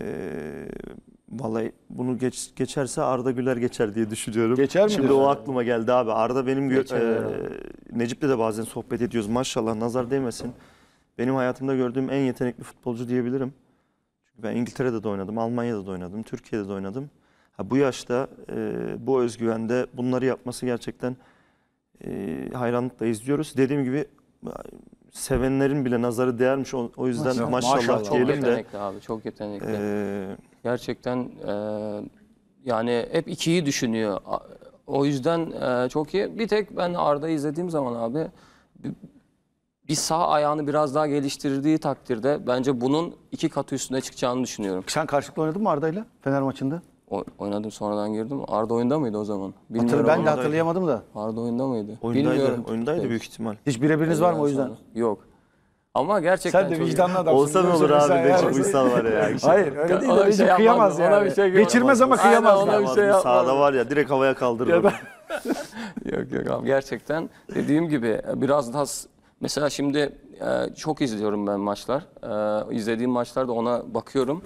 Ee, vallahi bunu geç, geçerse Arda Güler geçer diye düşünüyorum. Geçer mi? Şimdi o aklıma geldi abi. Arda benim e, Necip'le de bazen sohbet ediyoruz. Maşallah nazar değmesin. Benim hayatımda gördüğüm en yetenekli futbolcu diyebilirim. Çünkü ben İngiltere'de de oynadım, Almanya'da da oynadım, Türkiye'de de oynadım. Ha, bu yaşta e, bu özgüvende bunları yapması gerçekten e, hayranlıkla izliyoruz. Dediğim gibi sevenlerin bile nazarı değermiş. O, o yüzden maşallah, maşallah diyelim de. Çok abi çok yetenekli. Ee, Gerçekten e, yani hep ikiyi düşünüyor. O yüzden e, çok iyi. Bir tek ben Arda'yı izlediğim zaman abi bir, bir sağ ayağını biraz daha geliştirdiği takdirde bence bunun iki katı üstüne çıkacağını düşünüyorum. Sen karşılıklı oynadın mı Arda'yla Fener maçında? O, oynadım sonradan girdim. Arda oyunda mıydı o zaman? Bilmiyorum. Hatır, ben de hatırlayamadım da. Arda oyunda mıydı? Oyundaydı, Bilmiyorum. Oyundaydı büyük ihtimal. Hiç birebiriniz var mı o yüzden? Yok. Ama gerçekten Sen de vicdanlı adamsın. Olsa ne olur abi de çok uysal var ya. Hayır öyle değil de şey bir şey kıyamaz yani. Ona bir şey Geçirmez ama kıyamaz. Aynen, ona bir şey yapmaz. Sağda var ya direkt havaya kaldırır. yok yok abi gerçekten dediğim gibi e, biraz daha mesela şimdi e, çok izliyorum ben maçlar. E, izlediğim maçlarda ona bakıyorum.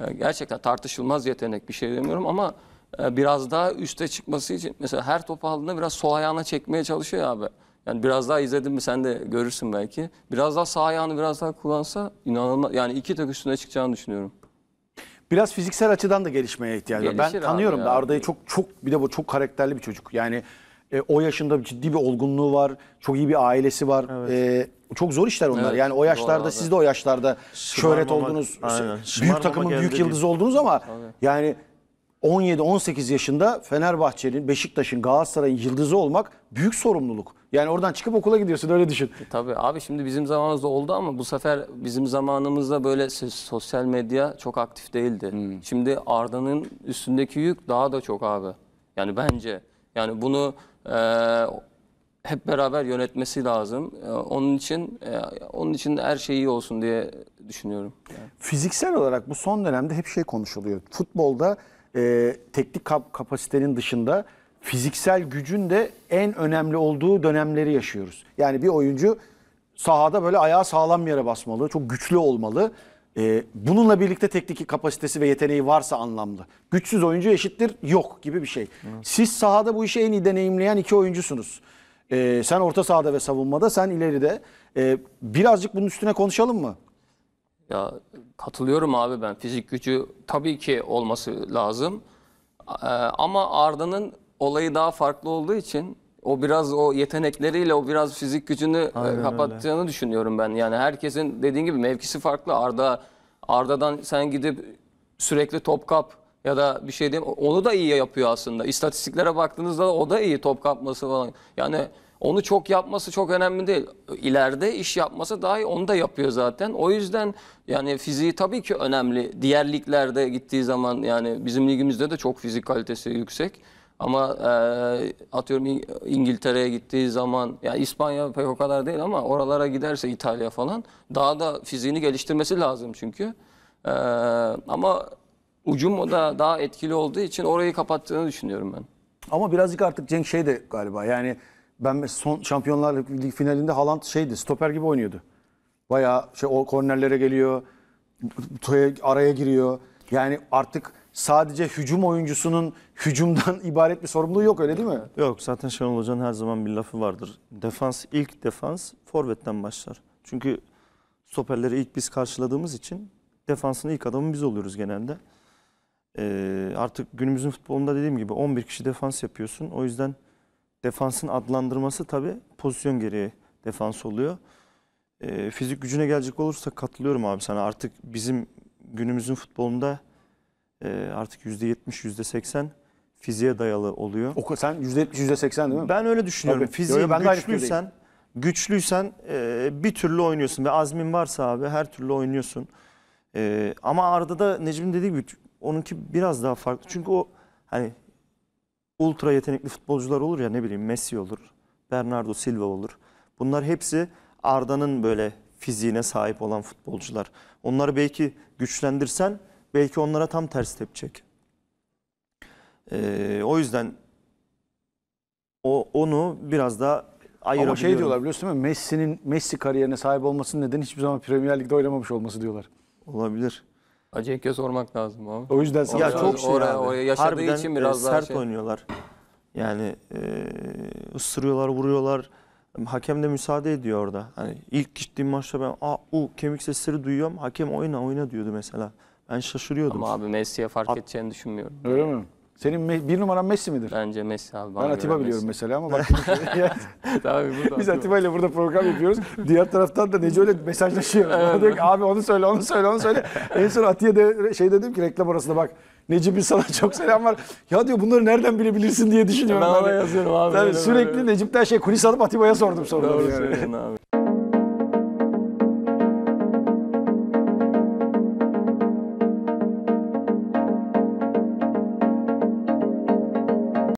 E, gerçekten tartışılmaz yetenek bir şey demiyorum ama e, biraz daha üste çıkması için mesela her topu aldığında biraz sol ayağına çekmeye çalışıyor abi. Yani biraz daha izledin mi sen de görürsün belki. Biraz daha sağ ayağını biraz daha kullansa inanılmaz yani iki tek üstüne çıkacağını düşünüyorum. Biraz fiziksel açıdan da gelişmeye ihtiyacı var. Ben tanıyorum da Arda'yı çok çok bir de bu çok karakterli bir çocuk. Yani e, o yaşında ciddi bir olgunluğu var. Çok iyi bir ailesi var. Evet. E, çok zor işler onlar. Evet, yani o yaşlarda siz de o yaşlarda Şımarmama- şöhret oldunuz. Aynen. Büyük Şımarmama takımın geldi büyük değil. yıldızı oldunuz ama yani 17-18 yaşında Fenerbahçe'nin, Beşiktaş'ın, Galatasaray'ın yıldızı olmak büyük sorumluluk. Yani oradan çıkıp okula gidiyorsun öyle düşün. E, tabii abi şimdi bizim zamanımızda oldu ama bu sefer bizim zamanımızda böyle sosyal medya çok aktif değildi. Hmm. Şimdi Arda'nın üstündeki yük daha da çok abi. Yani bence yani bunu e, hep beraber yönetmesi lazım. E, onun için e, onun için her şey iyi olsun diye düşünüyorum. Yani. Fiziksel olarak bu son dönemde hep şey konuşuluyor. Futbolda e, teknik kap kapasitenin dışında fiziksel gücün de en önemli olduğu dönemleri yaşıyoruz. Yani bir oyuncu sahada böyle ayağı sağlam yere basmalı, çok güçlü olmalı. E, bununla birlikte teknik kapasitesi ve yeteneği varsa anlamlı. Güçsüz oyuncu eşittir yok gibi bir şey. Evet. Siz sahada bu işi en iyi deneyimleyen iki oyuncusunuz. E, sen orta sahada ve savunmada, sen ileride. E, birazcık bunun üstüne konuşalım mı? Ya katılıyorum abi ben. Fizik gücü tabii ki olması lazım. Ee, ama Arda'nın olayı daha farklı olduğu için o biraz o yetenekleriyle o biraz fizik gücünü e, Aynen kapattığını öyle. düşünüyorum ben. Yani herkesin dediğin gibi mevkisi farklı. Arda Arda'dan sen gidip sürekli top kap ya da bir şey diyeyim onu da iyi yapıyor aslında. İstatistiklere baktığınızda o da iyi top kapması falan. Yani onu çok yapması çok önemli değil. İleride iş yapması dahi onu da yapıyor zaten. O yüzden yani fiziği tabii ki önemli. Diğer liglerde gittiği zaman yani bizim ligimizde de çok fizik kalitesi yüksek. Ama e, atıyorum İngiltere'ye gittiği zaman ya yani İspanya pek o kadar değil ama oralara giderse İtalya falan daha da fiziğini geliştirmesi lazım çünkü. E, ama ucum o da daha etkili olduğu için orayı kapattığını düşünüyorum ben. Ama birazcık artık Cenk şey de galiba yani ben son Şampiyonlar Ligi finalinde Haaland şeydi stoper gibi oynuyordu. Bayağı şey o kornerlere geliyor, araya giriyor. Yani artık sadece hücum oyuncusunun hücumdan ibaret bir sorumluluğu yok öyle değil mi? Yok zaten Şenol Hoca'nın her zaman bir lafı vardır. Defans ilk defans forvetten başlar. Çünkü stoperleri ilk biz karşıladığımız için defansın ilk adamı biz oluyoruz genelde. Ee, artık günümüzün futbolunda dediğim gibi 11 kişi defans yapıyorsun. O yüzden defansın adlandırması tabii pozisyon gereği defans oluyor. Ee, fizik gücüne gelecek olursa katılıyorum abi sana. Artık bizim günümüzün futbolunda e, artık %70, %80 fiziğe dayalı oluyor. O, sen %70, %80 değil mi? Ben öyle düşünüyorum. Tabii. Fiziğe Yo, ben güçlüysen, güçlüysen e, bir türlü oynuyorsun. Ve azmin varsa abi her türlü oynuyorsun. E, ama Arda da Necim'in dediği gibi onunki biraz daha farklı. Çünkü o hani ultra yetenekli futbolcular olur ya ne bileyim Messi olur, Bernardo Silva olur. Bunlar hepsi Arda'nın böyle fiziğine sahip olan futbolcular. Onları belki güçlendirsen belki onlara tam ters tepecek. Ee, o yüzden o onu biraz daha ayırabiliyorum. Ama şey diyorlar biliyorsun değil mi? Messi'nin Messi kariyerine sahip olmasının nedeni hiçbir zaman Premier Lig'de oynamamış olması diyorlar. Olabilir. Hacı sormak lazım abi. O yüzden sana ya çok şey oraya, oraya yaşadığı Harbiden için e, biraz daha sert şey. oynuyorlar. Yani e, ısırıyorlar, vuruyorlar. Hakem de müsaade ediyor orada. Hani ilk gittiğim maçta ben a u kemik sesleri duyuyorum. Hakem oyna oyna diyordu mesela. Ben şaşırıyordum. Ama abi Messi'ye fark At- edeceğini düşünmüyorum. Öyle mi? Senin bir numaran Messi midir? Bence Messi abi. Ben Atiba biliyorum Messi. mesela ama bak Tabii burada biz Atiba. ile burada program yapıyoruz. Diğer taraftan da Neco ile mesajlaşıyor. diyor ki abi onu söyle onu söyle onu söyle. en son Atiye de şey dedim ki reklam arasında bak Necip'in sana çok selam var. Ya diyor bunları nereden bilebilirsin diye düşünüyorum. Ben ona yazıyorum abi. Tabii Öyle- sürekli Necip'ten şey kulis alıp Atiba'ya sordum soruları Doğru yani. söylüyorsun abi.